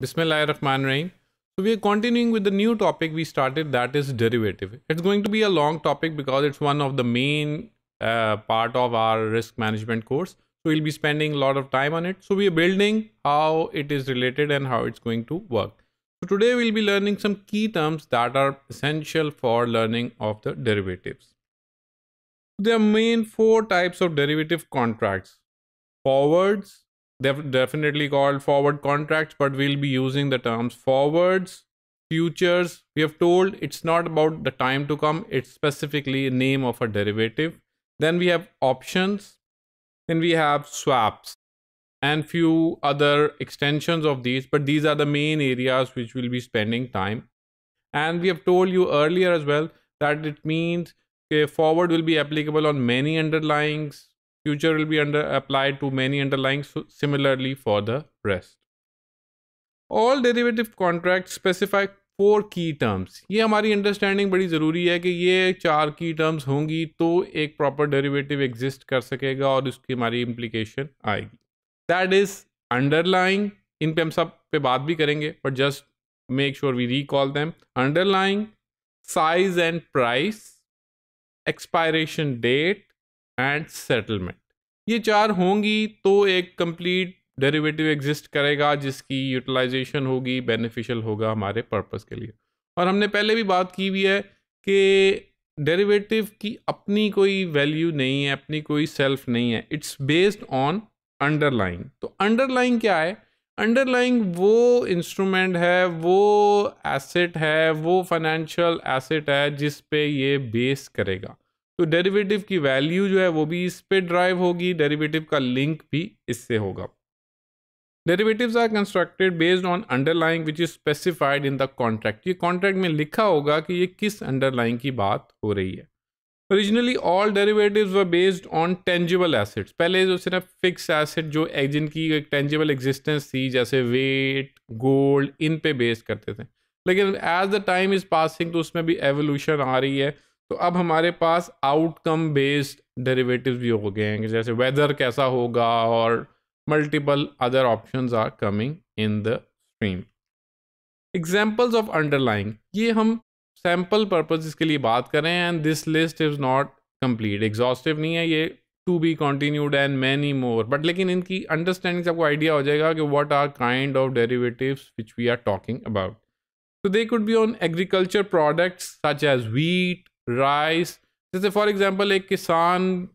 Bismillah Rahman Rahim. So we are continuing with the new topic we started that is derivative. It's going to be a long topic because it's one of the main uh, part of our risk management course. So we'll be spending a lot of time on it. So we are building how it is related and how it's going to work. So today we'll be learning some key terms that are essential for learning of the derivatives. There are main four types of derivative contracts. Forwards, They've definitely called forward contracts, but we'll be using the terms forwards, futures. We have told it's not about the time to come. It's specifically a name of a derivative. Then we have options. Then we have swaps and few other extensions of these. But these are the main areas which we'll be spending time. And we have told you earlier as well that it means a forward will be applicable on many underlyings Future will be under applied to many underlying so similarly for the rest. All derivative contracts specify four key terms ये हमारी understanding बड़ी ज़रूरी है कि ये चार की terms होंगी तो एक प्रॉपर डेरिवेटिव एग्जिस्ट कर सकेगा और उसकी हमारी इम्प्लीकेशन आएगी दैट इज़ अंडरलाइंग इन पे हम सब पे बात भी करेंगे but just make sure we recall them underlying size and price expiration date and settlement ये चार होंगी तो एक कंप्लीट डेरिवेटिव एग्जिस्ट करेगा जिसकी यूटिलाइजेशन होगी बेनिफिशियल होगा हमारे पर्पस के लिए और हमने पहले भी बात की हुई है कि डेरिवेटिव की अपनी कोई वैल्यू नहीं है अपनी कोई सेल्फ नहीं है इट्स बेस्ड ऑन अंडरलाइंग तो अंडरलाइंग क्या है अंडरलाइंग वो इंस्ट्रूमेंट है वो एसेट है वो फाइनेंशियल एसेट है जिस पे ये बेस करेगा तो डेरिवेटिव की वैल्यू जो है वो भी इस पे ड्राइव होगी डेरिवेटिव का लिंक भी इससे होगा derivatives are constructed based on underlying which is specified in the contract ये कॉन्ट्रैक्ट में लिखा होगा कि ये किस अंडरलाइंग की बात हो रही है originally all derivatives were based on tangible assets पहले जो सिर्फ फिक्स एसिड जो जिनकी एक टेंजिबल एग्जिस्टेंस थी जैसे वेट गोल्ड इन पे बेस्ड करते थे लेकिन as the time is passing तो उसमें भी एवोल्यूशन आ रही है तो अब हमारे पास आउटकम बेस्ड डेरिवेटिव्स भी हो गए हैं जैसे वेदर कैसा होगा और multiple other option are coming in the stream examples of underlying ये हम सैम्पल पर्पज के लिए बात कर रहे हैं and this list is not complete exhaustive नहीं है ये to be continued and many more but लेकिन इनकी अंडरस्टैंडिंग से आपको आइडिया हो जाएगा कि what are kind of derivative which we are talking about तो they could be on agriculture products such as wheat rice जैसे फॉर एग्जांपल एक किसान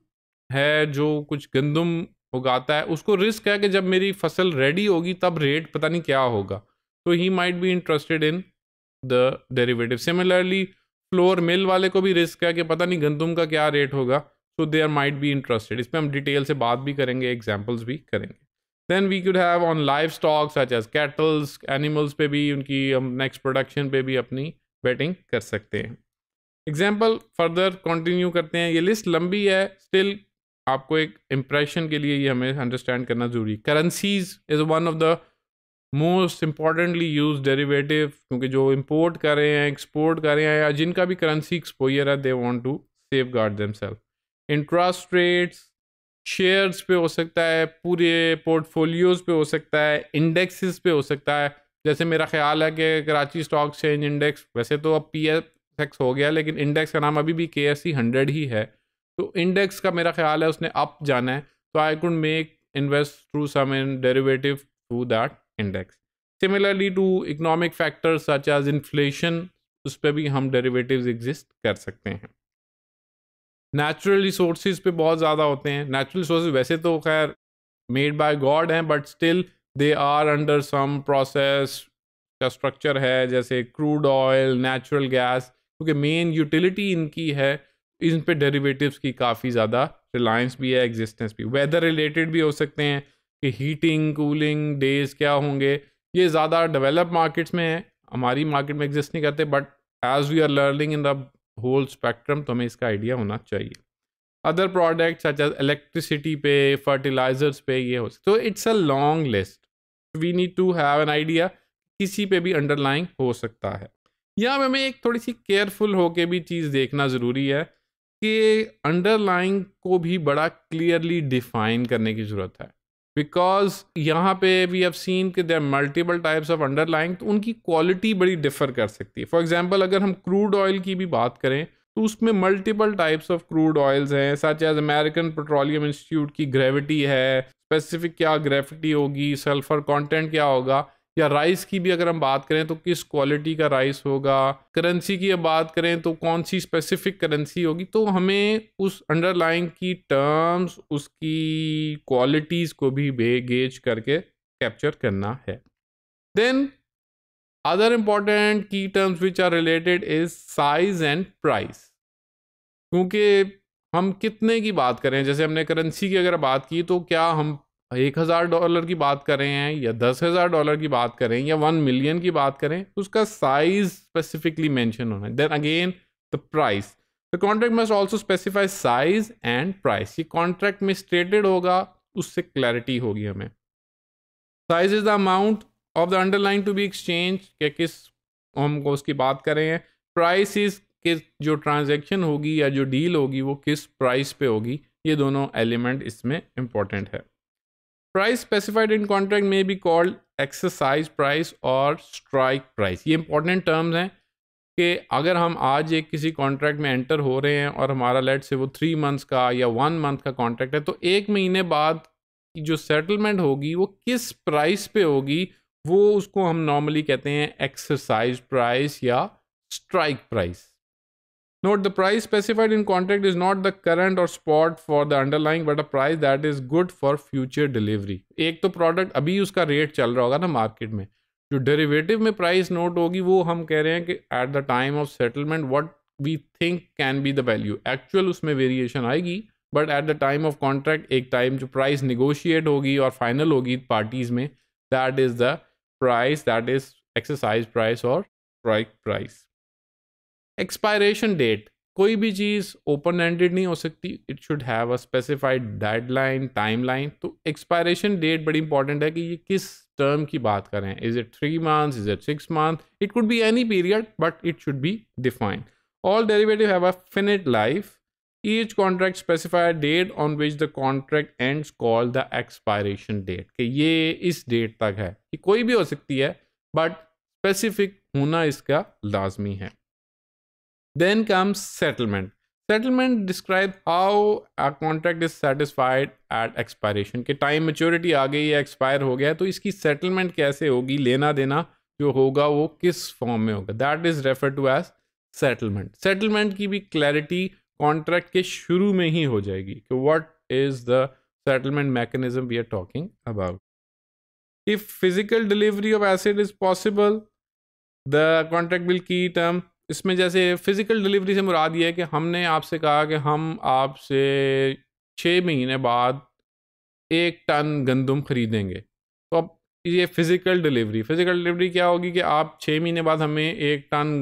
है जो कुछ गंदम उगाता है उसको रिस्क है कि जब मेरी फसल रेडी होगी तब रेट पता नहीं क्या होगा तो he might be interested in the derivative similarly flour mill वाले को भी रिस्क है कि पता नहीं गंदम का क्या रेट होगा so they are might be interested इसमें हम डिटेल से बात भी करेंगे एग्जाम्पल्स भी करेंगे then we could have on life stock such as cattles animals पे भी उनकी हम नेक्स्ट प्रोडक्शन पे भी अपनी बेटिंग कर सकते हैं एग्जाम्पल फर्दर कंटिन्यू करते हैं ये लिस्ट लंबी है स्टिल आपको एक इम्प्रेशन के लिए ये हमें अंडरस्टैंड करना जरूरी currencies is one of the most importantly use derivative क्योंकि जो इम्पोर्ट कर रहे हैं एक्सपोर्ट कर रहे हैं या जिनका भी करेंसी एक्सपोयर है they want to safeguard self interest rates shares पे हो सकता है पूरे पोर्टफोलियोज पे हो सकता है इंडेक्सेस पे हो सकता है जैसे मेरा ख्याल है कि कराची स्टॉक एक्सचेंज इंडेक्स वैसे तो अब पी सेक्स हो गया लेकिन इंडेक्स का नाम अभी भी के एस सी हंड्रेड ही है तो इंडेक्स का मेरा ख्याल है उसने अप जाना है तो I could make invest through some in derivative through that index similarly to economic factors such as inflation उस पर भी हम डेरिवेटिव्स एग्जिस्ट कर सकते हैं नेचुरल रिसोर्स पे बहुत ज़्यादा होते हैं नेचुरल रिसोर्स वैसे तो खैर मेड बाय गॉड हैं but still they are under some process का स्ट्रक्चर है जैसे क्रूड ऑयल नेचुरल गैस क्योंकि मेन यूटिलिटी इनकी है इन पे डेरिवेटिव्स की काफ़ी ज़्यादा रिलायंस भी है एग्जिस्टेंस भी वेदर रिलेटेड भी हो सकते हैं कि हीटिंग कूलिंग डेज क्या होंगे ये ज़्यादा डेवलप मार्केट्स में है हमारी मार्केट में एग्जिस्ट नहीं करते but as we are learning in the whole spectrum तो हमें इसका आइडिया होना चाहिए other product such as electricity पे फर्टिलाइजर्स पे ये हो सकते तो it's a long list we need to have an idea किसी पे भी अंडरलाइंग हो सकता है यहाँ पर हमें एक थोड़ी सी केयरफुल होके भी चीज़ देखना ज़रूरी है कि अंडरलाइंग को भी बड़ा क्लियरली डिफाइन करने की ज़रूरत है बिकॉज यहाँ पे वी हैव सीन कि there multiple types of underlying तो उनकी क्वालिटी बड़ी डिफर कर सकती है फॉर एग्जाम्पल अगर हम क्रूड ऑयल की भी बात करें तो उसमें multiple types of crude oils हैं such as American Petroleum Institute की ग्रेविटी है स्पेसिफिक क्या ग्रेविटी होगी सल्फर कंटेंट क्या होगा या राइस की भी अगर हम बात करें तो किस क्वालिटी का राइस होगा करेंसी की अब बात करें तो कौन सी स्पेसिफिक करेंसी होगी तो हमें उस अंडरलाइन की टर्म्स उसकी क्वालिटीज़ को भी गेज करके कैप्चर करना है then other important key terms which are related is size and price क्योंकि हम कितने की बात करें जैसे हमने करेंसी की अगर बात की तो क्या हम एक हज़ार डॉलर की बात करें या दस हज़ार डॉलर की बात करें या वन मिलियन की बात करें तो उसका साइज स्पेसिफिकली मेंशन होना है then again the price the contract must also specify size and price ये कॉन्ट्रैक्ट में स्टेटेड होगा उससे क्लैरिटी होगी हमें size is the amount of the underline to be exchange क्या किस हम उसकी बात करें हैं प्राइस इज किस जो ट्रांजेक्शन होगी या जो डील होगी वो किस प्राइस पे होगी ये दोनों एलिमेंट इसमें इंपॉर्टेंट है प्राइस स्पेसिफाइड इन कॉन्ट्रैक्ट में बी कॉल्ड एक्सरसाइज प्राइस और स्ट्राइक प्राइस ये इंपॉर्टेंट टर्म्स हैं कि अगर हम आज एक किसी कॉन्ट्रैक्ट में एंटर हो रहे हैं और हमारा लेट से वो थ्री मंथ्स का या वन मंथ का कॉन्ट्रैक्ट है तो एक महीने बाद की जो सेटलमेंट होगी वो किस प्राइस पे होगी वो उसको हम नॉर्मली कहते हैं एक्सरसाइज प्राइस या strike price Note the price specified in contract is not the current or spot for the underlying but a price that is good for future delivery. एक तो प्रोडक्ट अभी उसका रेट चल रहा होगा ना मार्केट में जो डेरिवेटिव में प्राइस नोट होगी वो हम कह रहे हैं कि at the time of settlement what we think can be the value actual उसमें वेरिएशन आएगी but at the time of contract एक टाइम जो प्राइस निगोशिएट होगी और फाइनल होगी पार्टीज में that is the price that is exercise price और प्राइक प्राइस एक्सपायरेशन डेट कोई भी चीज़ ओपन एंडेड नहीं हो सकती it should have a specified deadline timeline तो एक्सपायरेशन डेट बड़ी इंपॉर्टेंट है कि ये किस टर्म की बात करें is it three months is it six month it could be any period but it should be defined all derivative have a finite life each contract specified date on which the contract end call the expiration date कि ये इस date तक है कि कोई भी हो सकती है बट स्पेसिफिक होना इसका लाजमी है Then comes settlement. Settlement describes how a contract is satisfied at expiration. के time maturity आ गई है expire हो गया तो इसकी settlement कैसे होगी लेना देना जो होगा वो किस फॉर्म में होगा that is refer to as settlement settlement की भी क्लैरिटी कॉन्ट्रैक्ट के शुरू में ही हो जाएगी कि what is the settlement mechanism we are talking about if physical delivery of acid is possible the contract will की टर्म इसमें जैसे फ़िज़िकल डिलीवरी से मुराद ये है कि हमने आपसे कहा कि हम आपसे छः महीने बाद एक टन गंदम ख़रीदेंगे तो अब ये फ़िज़िकल डिलीवरी फ़िज़िकल डिलीवरी क्या होगी कि आप छः महीने बाद हमें एक टन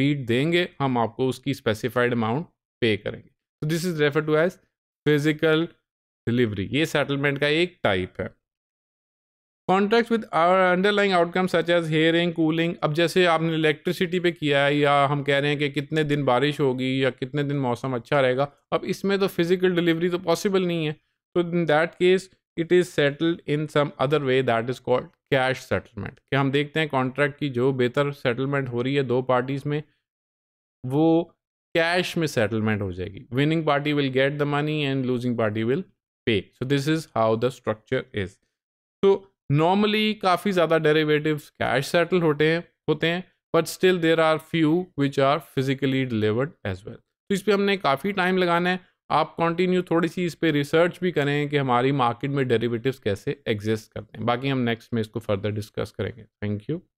वीट देंगे हम आपको उसकी स्पेसिफाइड अमाउंट पे करेंगे तो this is refer to as physical delivery ये सेटलमेंट का एक टाइप है contract with underlying outcome such as hearing cooling अब जैसे आपने इलेक्ट्रिसिटी पे किया है या हम कह रहे हैं कि कितने दिन बारिश होगी या कितने दिन मौसम अच्छा रहेगा अब इसमें तो फिज़िकल डिलीवरी तो पॉसिबल नहीं है तो in that case it is settled in some other way that is called cash settlement कि हम देखते हैं कॉन्ट्रैक्ट की जो बेहतर सेटलमेंट हो रही है दो पार्टीज़ में वो कैश में सेटलमेंट हो जाएगी winning party will get the money and losing party will pay so this is how the structure is तो नॉर्मली काफ़ी ज़्यादा डेरिवेटिव कैश सेटल होते हैं होते हैं but still there are few which are physically delivered as well तो इस पर हमने काफ़ी टाइम लगाना है आप कंटिन्यू थोड़ी सी इस पर रिसर्च भी करें कि हमारी मार्केट में डेरिवेटिव्स कैसे एग्जिस्ट करते हैं बाकी हम नेक्स्ट में इसको फर्दर डिस्कस करेंगे थैंक यू